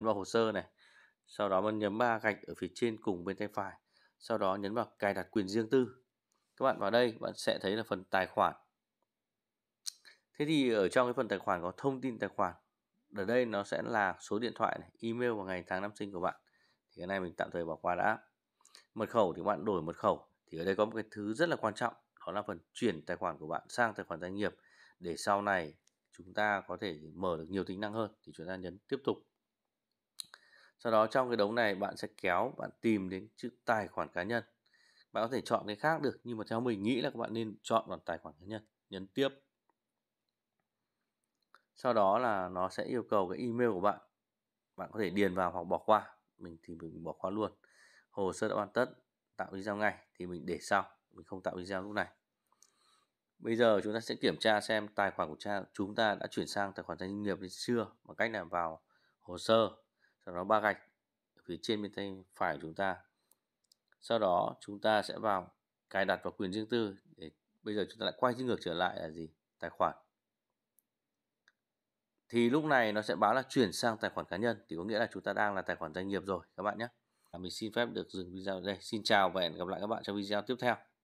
vào hồ sơ này sau đó bạn nhấn ba gạch ở phía trên cùng bên tay phải sau đó nhấn vào cài đặt quyền riêng tư các bạn vào đây bạn sẽ thấy là phần tài khoản thế thì ở trong cái phần tài khoản có thông tin tài khoản ở đây nó sẽ là số điện thoại này, email và ngày tháng năm sinh của bạn thì cái này mình tạm thời bỏ qua đã mật khẩu thì bạn đổi mật khẩu thì ở đây có một cái thứ rất là quan trọng đó là phần chuyển tài khoản của bạn sang tài khoản doanh nghiệp để sau này chúng ta có thể mở được nhiều tính năng hơn thì chúng ta nhấn tiếp tục sau đó trong cái đống này bạn sẽ kéo bạn tìm đến chữ tài khoản cá nhân bạn có thể chọn cái khác được nhưng mà theo mình nghĩ là các bạn nên chọn vào tài khoản cá nhân nhấn tiếp sau đó là nó sẽ yêu cầu cái email của bạn bạn có thể điền vào hoặc bỏ qua mình thì mình bỏ qua luôn hồ sơ đã hoàn tất tạo video ngay thì mình để sau mình không tạo video lúc này bây giờ chúng ta sẽ kiểm tra xem tài khoản của cha chúng ta đã chuyển sang tài khoản doanh nghiệp hay chưa bằng cách là vào hồ sơ sau đó ba gạch phía trên bên tay phải của chúng ta sau đó chúng ta sẽ vào cài đặt vào quyền riêng tư để bây giờ chúng ta lại quay ngược trở lại là gì tài khoản thì lúc này nó sẽ báo là chuyển sang tài khoản cá nhân thì có nghĩa là chúng ta đang là tài khoản doanh nghiệp rồi các bạn nhé mình xin phép được dừng video đây xin chào và hẹn gặp lại các bạn trong video tiếp theo